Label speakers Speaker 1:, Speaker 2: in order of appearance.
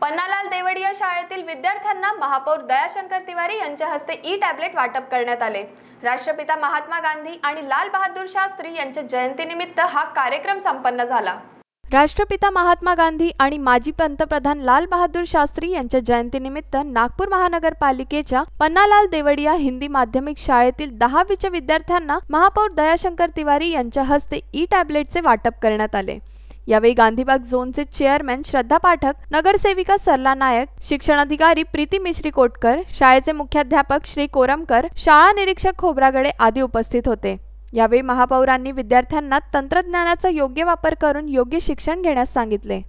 Speaker 1: पन्नालाल देवडिया शाळेतील विद्यार्थ्यांना महापौर दयाशंकर तिवारी यांच्या हस्ते ई टॅबलेट वाटप करण्यात आले राष्ट्रपिता महात्मा गांधी आणि लाल बहादूर शास्त्री यांच्या जयंतीनिमित्त हा कार्यक्रम संपन्न झाला राष्ट्रपिता महात्मा गांधी आणि माजी पंतप्रधान लाल बहादूर शास्त्री यांच्या जयंतीनिमित्त नागपूर महानगरपालिकेच्या पन्नालाल देवडिया हिंदी माध्यमिक शाळेतील दहावीच्या विद्यार्थ्यांना महापौर दयाशंकर तिवारी यांच्या हस्ते ई टॅबलेटचे वाटप करण्यात आले यावेळी गांधीबाग झोनचे चेअरमॅन श्रद्धा पाठक नगरसेविका सरला नायक अधिकारी प्रीती मिश्री कोटकर शाळेचे मुख्याध्यापक श्री कोरमकर शाळा निरीक्षक खोबरागडे आदी उपस्थित होते यावेळी महापौरांनी विद्यार्थ्यांना तंत्रज्ञानाचा योग्य वापर करून योग्य शिक्षण घेण्यास सांगितले